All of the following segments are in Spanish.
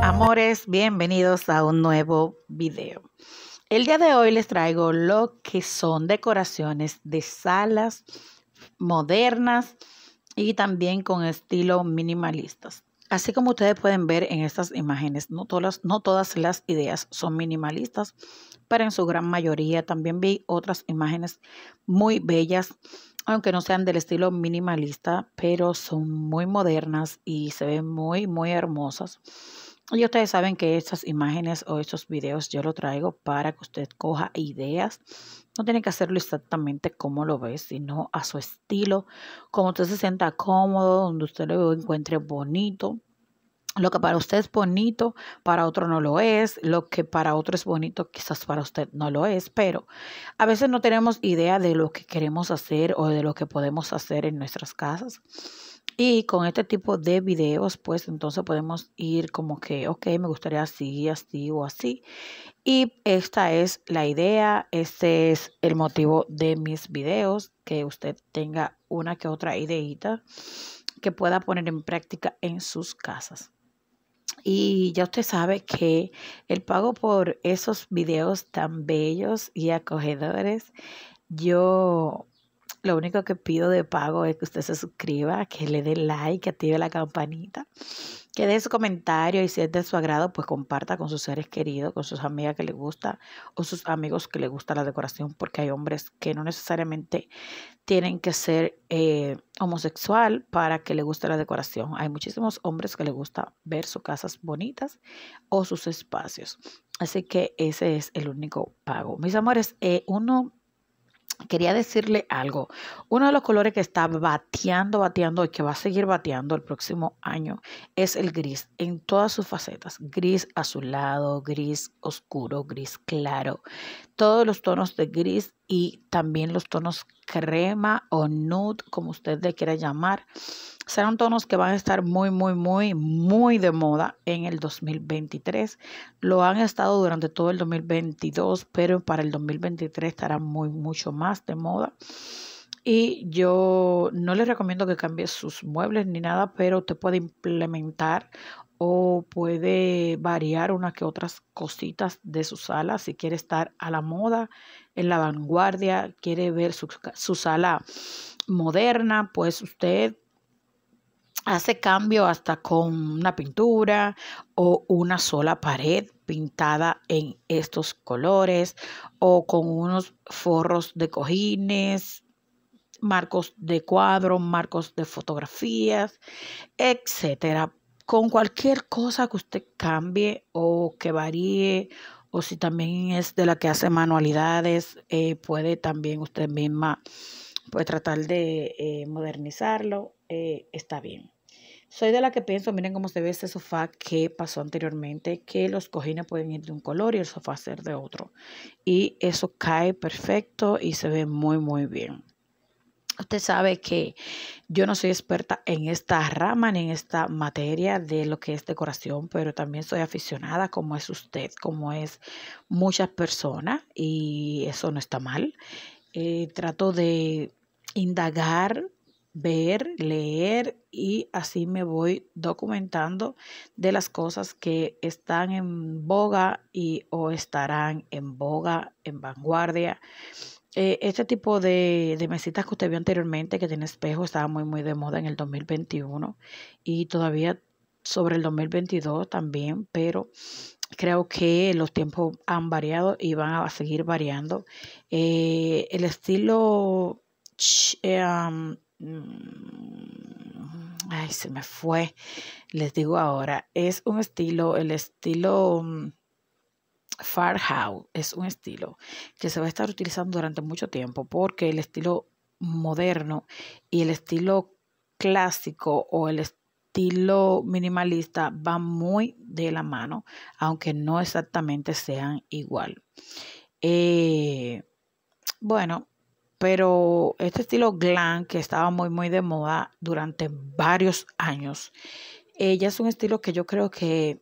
amores, bienvenidos a un nuevo video. El día de hoy les traigo lo que son decoraciones de salas modernas y también con estilo minimalistas. Así como ustedes pueden ver en estas imágenes, no todas, no todas las ideas son minimalistas, pero en su gran mayoría también vi otras imágenes muy bellas aunque no sean del estilo minimalista, pero son muy modernas y se ven muy, muy hermosas. Y ustedes saben que estas imágenes o estos videos yo lo traigo para que usted coja ideas. No tiene que hacerlo exactamente como lo ve, sino a su estilo, como usted se sienta cómodo, donde usted lo encuentre bonito. Lo que para usted es bonito, para otro no lo es. Lo que para otro es bonito, quizás para usted no lo es. Pero a veces no tenemos idea de lo que queremos hacer o de lo que podemos hacer en nuestras casas. Y con este tipo de videos, pues entonces podemos ir como que, ok, me gustaría así, así o así. Y esta es la idea, este es el motivo de mis videos, que usted tenga una que otra ideita que pueda poner en práctica en sus casas. Y ya usted sabe que el pago por esos videos tan bellos y acogedores, yo lo único que pido de pago es que usted se suscriba, que le dé like, que active la campanita, que dé su comentario y si es de su agrado, pues comparta con sus seres queridos, con sus amigas que le gusta o sus amigos que le gusta la decoración, porque hay hombres que no necesariamente tienen que ser eh, homosexual para que le guste la decoración. Hay muchísimos hombres que le gusta ver sus casas bonitas o sus espacios. Así que ese es el único pago. Mis amores, eh, uno quería decirle algo. Uno de los colores que está bateando, bateando y que va a seguir bateando el próximo año es el gris en todas sus facetas. Gris azulado, gris oscuro, gris claro. Todos los tonos de gris y también los tonos crema o nude, como usted le quiera llamar serán tonos que van a estar muy, muy, muy, muy de moda en el 2023. Lo han estado durante todo el 2022, pero para el 2023 estará muy, mucho más de moda. Y yo no les recomiendo que cambie sus muebles ni nada, pero usted puede implementar o puede variar unas que otras cositas de su sala si quiere estar a la moda, en la vanguardia, quiere ver su, su sala moderna, pues usted hace cambio hasta con una pintura o una sola pared pintada en estos colores o con unos forros de cojines, marcos de cuadro, marcos de fotografías, etcétera. Con cualquier cosa que usted cambie o que varíe o si también es de la que hace manualidades, eh, puede también usted misma pues, tratar de eh, modernizarlo eh, está bien. Soy de la que pienso, miren cómo se ve este sofá que pasó anteriormente, que los cojines pueden ir de un color y el sofá ser de otro. Y eso cae perfecto y se ve muy, muy bien. Usted sabe que yo no soy experta en esta rama ni en esta materia de lo que es decoración, pero también soy aficionada como es usted, como es muchas personas y eso no está mal. Eh, trato de indagar ver, leer y así me voy documentando de las cosas que están en boga y o estarán en boga, en vanguardia. Eh, este tipo de, mesitas que usted vio anteriormente que tiene espejo estaba muy muy de moda en el 2021 y todavía sobre el 2022 también, pero creo que los tiempos han variado y van a seguir variando. Eh, el estilo... Eh, Mm, ay, se me fue. Les digo ahora, es un estilo, el estilo mm, How es un estilo que se va a estar utilizando durante mucho tiempo porque el estilo moderno y el estilo clásico o el estilo minimalista van muy de la mano, aunque no exactamente sean igual. Eh, bueno, pero este estilo glam que estaba muy muy de moda durante varios años, ella eh, es un estilo que yo creo que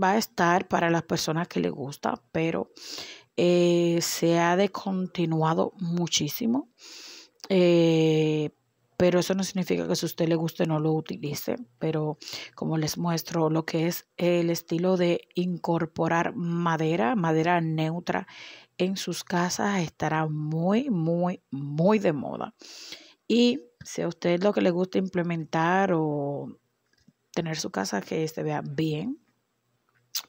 va a estar para las personas que le gusta, pero eh, se ha descontinuado muchísimo. Eh, pero eso no significa que si a usted le guste no lo utilice. Pero como les muestro, lo que es el estilo de incorporar madera, madera neutra en sus casas estará muy, muy, muy de moda. Y si a usted lo que le gusta implementar o tener su casa que se vea bien,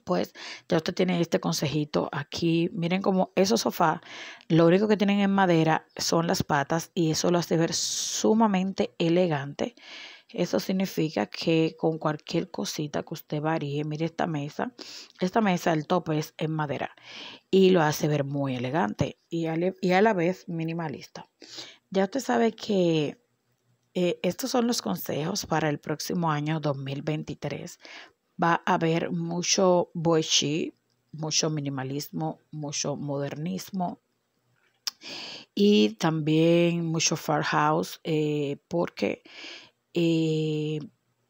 pues ya usted tiene este consejito aquí. Miren como esos sofás, lo único que tienen en madera son las patas y eso lo hace ver sumamente elegante. Eso significa que con cualquier cosita que usted varíe, mire esta mesa, esta mesa, el tope es en madera y lo hace ver muy elegante y a, la vez minimalista. Ya usted sabe que eh, estos son los consejos para el próximo año 2023. Va a haber mucho boichi, mucho minimalismo, mucho modernismo, y también mucho far house eh, porque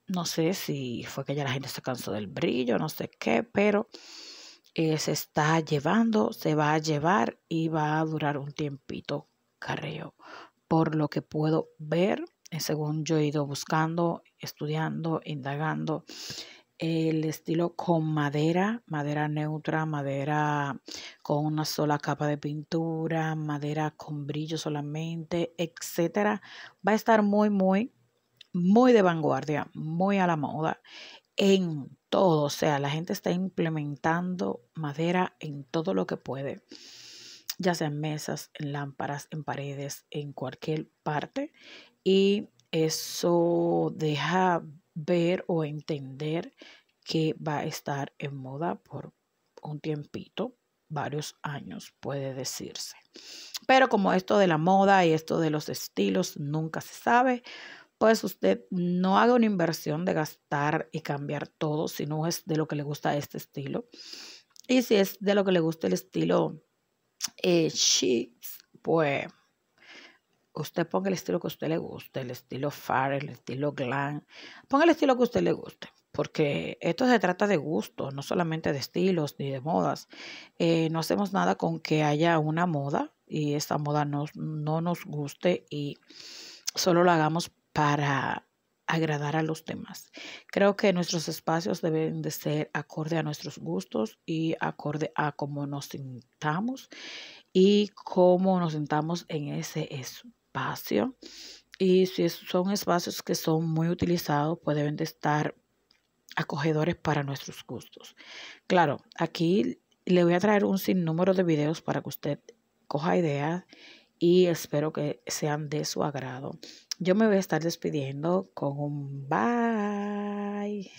no sé si fue que ya la gente se cansó del brillo, no sé qué, pero eh, se está llevando, se va a llevar y va a durar un tiempito, carreo Por lo que puedo ver, eh, según yo he ido buscando, estudiando, indagando, el estilo con madera, madera neutra, madera con una sola capa de pintura, madera con brillo solamente, etcétera, va a estar muy, muy muy de vanguardia, muy a la moda en todo. O sea, la gente está implementando madera en todo lo que puede, ya sea en mesas, en lámparas, en paredes, en cualquier parte. Y eso deja ver o entender que va a estar en moda por un tiempito, varios años puede decirse. Pero como esto de la moda y esto de los estilos nunca se sabe, pues usted no haga una inversión de gastar y cambiar todo si no es de lo que le gusta este estilo. Y si es de lo que le gusta el estilo eh, pues usted ponga el estilo que a usted le guste, el estilo far, el estilo glam, ponga el estilo que usted le guste, porque esto se trata de gusto, no solamente de estilos ni de modas. Eh, no hacemos nada con que haya una moda y esta moda no, nos guste y solo la hagamos para agradar a los demás. Creo que nuestros espacios deben de ser acorde a nuestros gustos y acorde a cómo nos sintamos y cómo nos sentamos en ese espacio. Y si son espacios que son muy utilizados, pues deben de estar acogedores para nuestros gustos. Claro, aquí le voy a traer un sinnúmero de videos para que usted coja ideas y espero que sean de su agrado. Yo me voy a estar despidiendo con un bye.